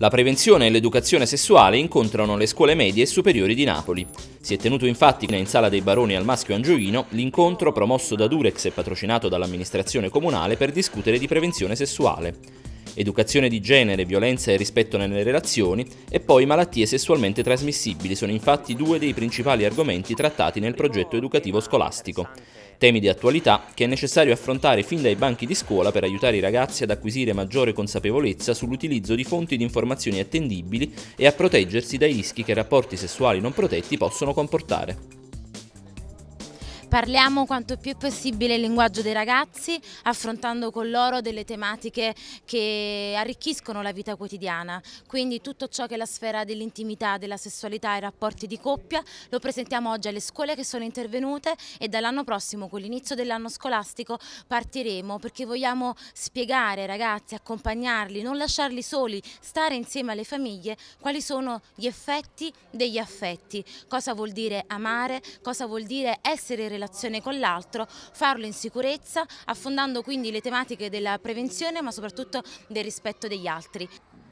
La prevenzione e l'educazione sessuale incontrano le scuole medie e superiori di Napoli. Si è tenuto infatti in Sala dei Baroni al Maschio Angioino l'incontro promosso da Durex e patrocinato dall'amministrazione comunale per discutere di prevenzione sessuale educazione di genere, violenza e rispetto nelle relazioni e poi malattie sessualmente trasmissibili sono infatti due dei principali argomenti trattati nel progetto educativo scolastico. Temi di attualità che è necessario affrontare fin dai banchi di scuola per aiutare i ragazzi ad acquisire maggiore consapevolezza sull'utilizzo di fonti di informazioni attendibili e a proteggersi dai rischi che rapporti sessuali non protetti possono comportare. Parliamo quanto più possibile il linguaggio dei ragazzi, affrontando con loro delle tematiche che arricchiscono la vita quotidiana. Quindi tutto ciò che è la sfera dell'intimità, della sessualità e rapporti di coppia lo presentiamo oggi alle scuole che sono intervenute e dall'anno prossimo, con l'inizio dell'anno scolastico, partiremo perché vogliamo spiegare ai ragazzi, accompagnarli, non lasciarli soli, stare insieme alle famiglie quali sono gli effetti degli affetti, cosa vuol dire amare, cosa vuol dire essere relazionati relazione con l'altro, farlo in sicurezza, affondando quindi le tematiche della prevenzione ma soprattutto del rispetto degli altri.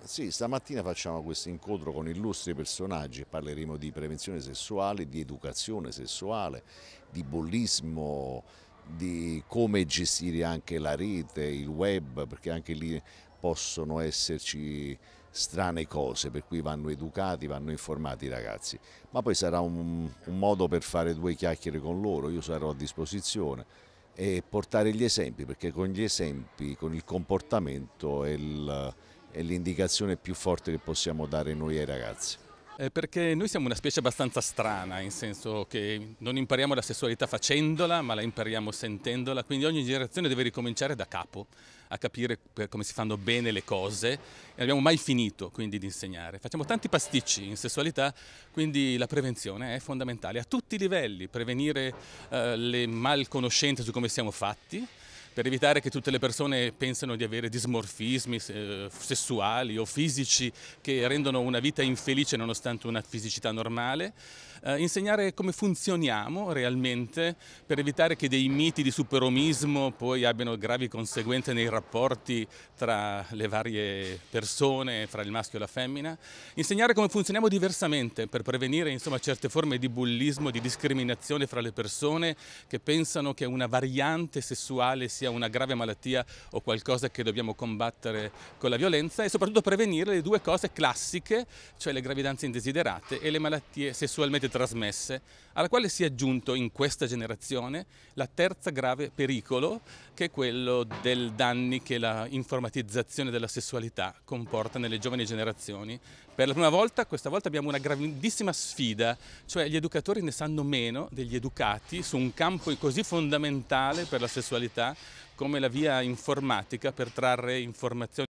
Sì, stamattina facciamo questo incontro con illustri personaggi, parleremo di prevenzione sessuale, di educazione sessuale, di bullismo, di come gestire anche la rete, il web, perché anche lì possono esserci strane cose, per cui vanno educati, vanno informati i ragazzi. Ma poi sarà un, un, modo per fare due chiacchiere con loro, io sarò a disposizione e portare gli esempi, perché con gli esempi, con il comportamento è, l'indicazione più forte che possiamo dare noi ai ragazzi. Eh, perché noi siamo una specie abbastanza strana, in senso che non impariamo la sessualità facendola, ma la impariamo sentendola, quindi ogni generazione deve ricominciare da capo a capire come si fanno bene le cose e non abbiamo mai finito quindi di insegnare. Facciamo tanti pasticci in sessualità, quindi la prevenzione è fondamentale a tutti i livelli, prevenire eh, le malconoscenze su come siamo fatti, per evitare che tutte le persone pensino di avere dismorfismi eh, sessuali o fisici che rendono una vita infelice nonostante una fisicità normale, eh, insegnare come funzioniamo realmente per evitare che dei miti di superomismo poi abbiano gravi conseguenze nei rapporti tra le varie persone, fra il maschio e la femmina, insegnare come funzioniamo diversamente per prevenire insomma, certe forme di bullismo, di discriminazione fra le persone che pensano che una variante sessuale sia sia una grave malattia o qualcosa che dobbiamo combattere con la violenza e soprattutto prevenire le due cose classiche, cioè le gravidanze indesiderate e le malattie sessualmente trasmesse, alla quale si è aggiunto in questa generazione la terza grave pericolo che è quello del danni che la informatizzazione della sessualità comporta nelle giovani generazioni. Per la prima volta, questa volta abbiamo una grandissima sfida, cioè gli educatori ne sanno meno degli educati su un campo così fondamentale per la sessualità come la via informatica per trarre informazioni